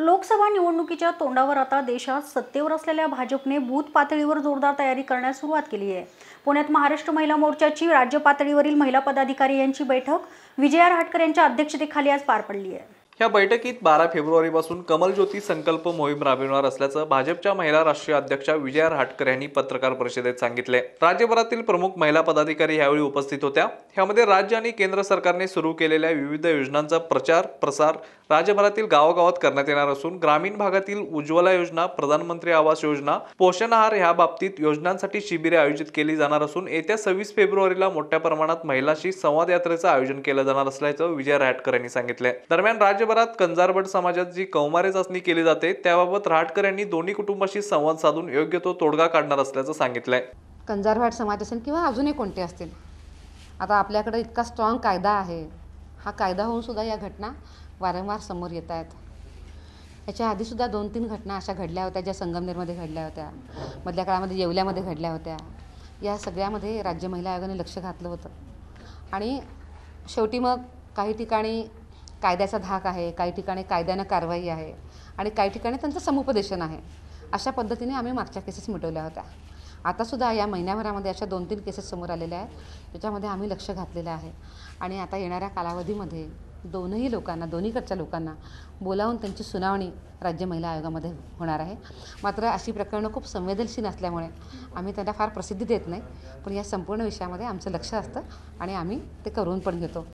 लोकसभा निवडणुकीच्या तोंडावर आता देशात सत्तेवर असलेल्या भाजपने बूथ पातळीवर जोरदार तयारी करण्यास सुरुवात केली आहे पुण्यात महाराष्ट्र महिला मोर्चाची राज्य पातळीवरील महिला पदाधिकारी यांची बैठक विजया रहाटकर यांच्या अध्यक्षतेखाली आज पार पडली आहे या बैठकीत बारा फेब्रुवारीपासून ज्योती संकल्प मोहीम राबविणार असल्याचं भाजपच्या महिला राष्ट्रीय अध्यक्षा विजया राटकर यांनी पत्रकार परिषदेत सांगितले राज्यभरातील प्रमुख महिला पदाधिकारी यावेळी उपस्थित होत्या ह्यामध्ये राज्य आणि केंद्र सरकारने सुरू केलेल्या विविध योजनांचा प्रचार प्रसार राज्यभरातील गावागावात करण्यात येणार असून ग्रामीण भागातील उज्ज्वला योजना प्रधानमंत्री आवास योजना पोषण आहार ह्या बाबतीत योजनांसाठी शिबिरे आयोजित केली जाणार असून येत्या सव्वीस फेब्रुवारीला मोठ्या प्रमाणात महिलांशी संवाद यात्रेचं आयोजन केलं जाणार असल्याचं विजय राहाटकर यांनी सांगितले दरम्यान राज्य राज्यभरात कंजारभट समाजात जी कौमारे चाचणी केली जाते त्याबाबत राहाटकर यांनी दोन्ही कुटुंबाशी संवाद साधून योग्य तो तोडगा काढणार असल्याचं सांगितलंय कंजारभाट समाज असेल किंवा अजूनही कोणते असतील आता आपल्याकडे इतका स्ट्रॉंग कायदा आहे हा कायदा होऊन सुद्धा या घटना वारंवार समोर येत आहेत याच्या आधीसुद्धा दोन तीन घटना अशा घडल्या होत्या ज्या संगमनेरमध्ये घडल्या होत्या मधल्या काळामध्ये येवल्यामध्ये घडल्या होत्या या सगळ्यामध्ये राज्य महिला आयोगाने लक्ष घातलं होतं आणि शेवटी मग काही ठिकाणी कायद्याचा धाक आहे काही ठिकाणी कायद्यानं कारवाई आहे आणि काही ठिकाणी त्यांचं समुपदेशन आहे अशा पद्धतीने आम्ही मागच्या केसेस मिटवल्या होत्या आतासुद्धा या महिन्याभरामध्ये अशा दोन तीन केसेस समोर आलेल्या आहेत ज्याच्यामध्ये आम्ही लक्ष घातलेलं आहे आणि आता येणाऱ्या कालावधीमध्ये दोनही लोकांना दोन्हीकडच्या लोकांना बोलावून त्यांची सुनावणी राज्य महिला आयोगामध्ये होणार आहे मात्र अशी प्रकरणं खूप संवेदनशील असल्यामुळे आम्ही त्यांना फार प्रसिद्धी देत नाही पण या संपूर्ण विषयामध्ये आमचं लक्ष असतं आणि आम्ही ते करून पण घेतो